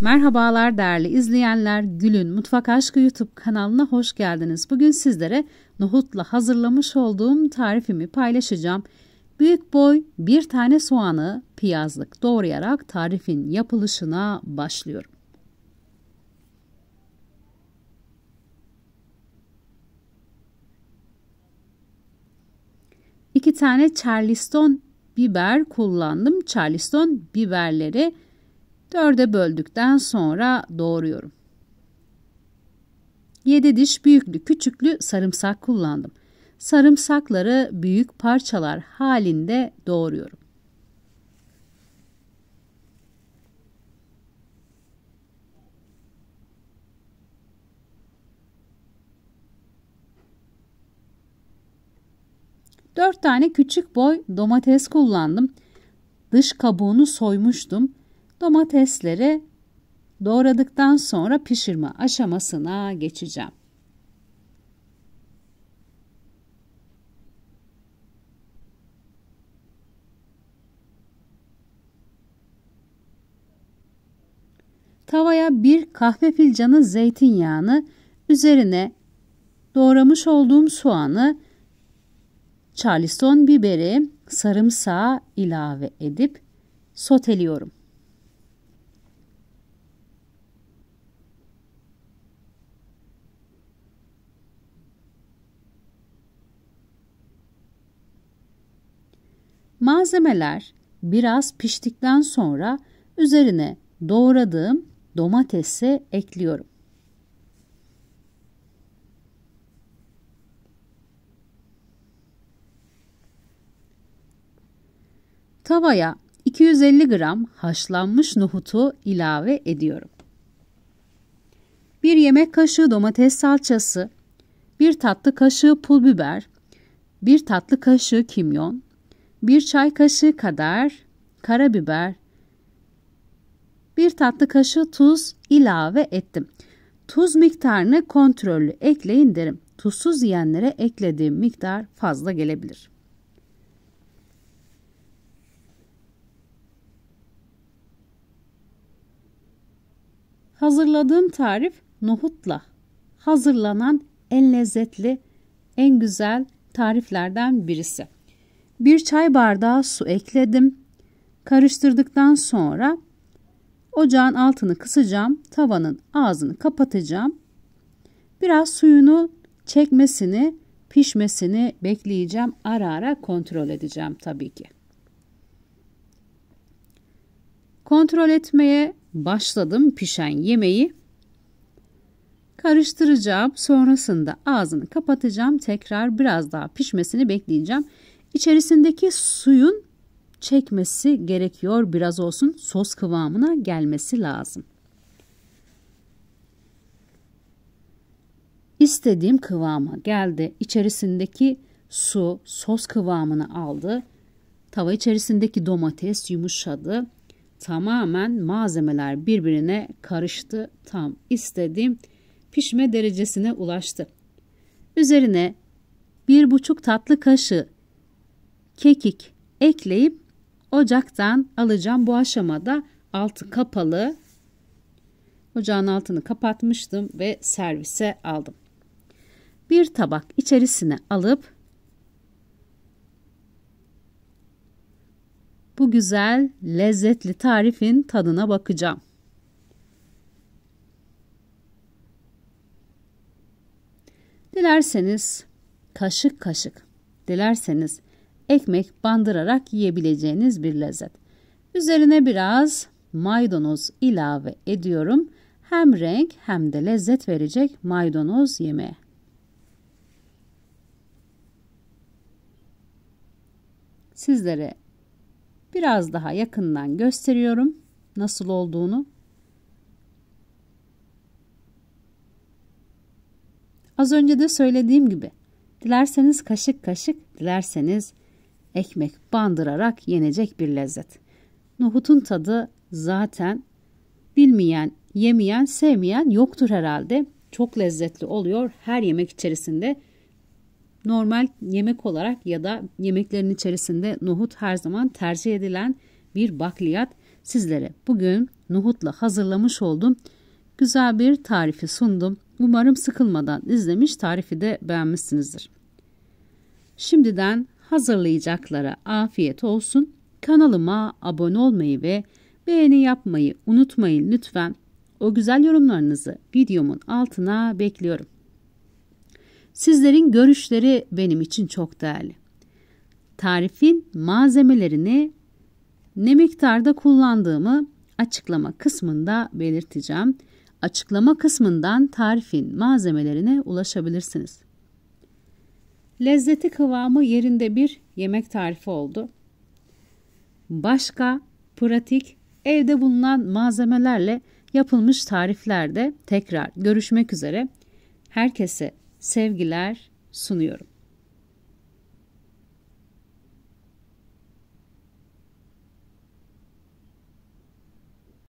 Merhabalar değerli izleyenler, Gül'ün Mutfak Aşkı YouTube kanalına hoş geldiniz. Bugün sizlere nohutla hazırlamış olduğum tarifimi paylaşacağım. Büyük boy bir tane soğanı piyazlık doğrayarak tarifin yapılışına başlıyorum. İki tane charleston biber kullandım. Charleston biberleri Dörde böldükten sonra doğruyorum. Yedi diş büyüklü küçüklü sarımsak kullandım. Sarımsakları büyük parçalar halinde doğruyorum. Dört tane küçük boy domates kullandım. Dış kabuğunu soymuştum. Domatesleri doğradıktan sonra pişirme aşamasına geçeceğim. Tavaya bir kahve filcanı zeytinyağını, üzerine doğramış olduğum soğanı, Charleston biberi, sarımsağı ilave edip soteliyorum. Malzemeler biraz piştikten sonra üzerine doğradığım domatesi ekliyorum. Tavaya 250 gram haşlanmış nohutu ilave ediyorum. 1 yemek kaşığı domates salçası, 1 tatlı kaşığı pul biber, 1 tatlı kaşığı kimyon, 1 çay kaşığı kadar karabiber, 1 tatlı kaşığı tuz ilave ettim. Tuz miktarını kontrollü ekleyin derim. Tuzsuz yiyenlere eklediğim miktar fazla gelebilir. Hazırladığım tarif nohutla hazırlanan en lezzetli, en güzel tariflerden birisi. Bir çay bardağı su ekledim. Karıştırdıktan sonra ocağın altını kısacağım. Tavanın ağzını kapatacağım. Biraz suyunu çekmesini, pişmesini bekleyeceğim. Ara ara kontrol edeceğim tabii ki. Kontrol etmeye başladım pişen yemeği. Karıştıracağım. Sonrasında ağzını kapatacağım. Tekrar biraz daha pişmesini bekleyeceğim. İçerisindeki suyun çekmesi gerekiyor biraz olsun sos kıvamına gelmesi lazım. İstediğim kıvama geldi. İçerisindeki su sos kıvamını aldı. Tava içerisindeki domates yumuşadı. Tamamen malzemeler birbirine karıştı. Tam istediğim pişme derecesine ulaştı. Üzerine bir buçuk tatlı kaşığı kekik ekleyip ocaktan alacağım. Bu aşamada altı kapalı. Ocağın altını kapatmıştım ve servise aldım. Bir tabak içerisine alıp bu güzel lezzetli tarifin tadına bakacağım. Dilerseniz kaşık kaşık, dilerseniz ekmek bandırarak yiyebileceğiniz bir lezzet. Üzerine biraz maydanoz ilave ediyorum. Hem renk hem de lezzet verecek maydanoz yemeğe. Sizlere biraz daha yakından gösteriyorum nasıl olduğunu. Az önce de söylediğim gibi dilerseniz kaşık kaşık, dilerseniz ekmek bandırarak yenecek bir lezzet. Nohutun tadı zaten bilmeyen, yemeyen, sevmeyen yoktur herhalde. Çok lezzetli oluyor her yemek içerisinde. Normal yemek olarak ya da yemeklerin içerisinde nohut her zaman tercih edilen bir bakliyat. Sizlere bugün nohutla hazırlamış olduğum güzel bir tarifi sundum. Umarım sıkılmadan izlemiş tarifi de beğenmişsinizdir. Şimdiden hazırlayacaklara afiyet olsun. Kanalıma abone olmayı ve beğeni yapmayı unutmayın lütfen. O güzel yorumlarınızı videomun altına bekliyorum. Sizlerin görüşleri benim için çok değerli. Tarifin malzemelerini ne miktarda kullandığımı açıklama kısmında belirteceğim. Açıklama kısmından tarifin malzemelerine ulaşabilirsiniz. Lezzeti kıvamı yerinde bir yemek tarifi oldu. Başka pratik evde bulunan malzemelerle yapılmış tariflerde tekrar görüşmek üzere. Herkese sevgiler sunuyorum.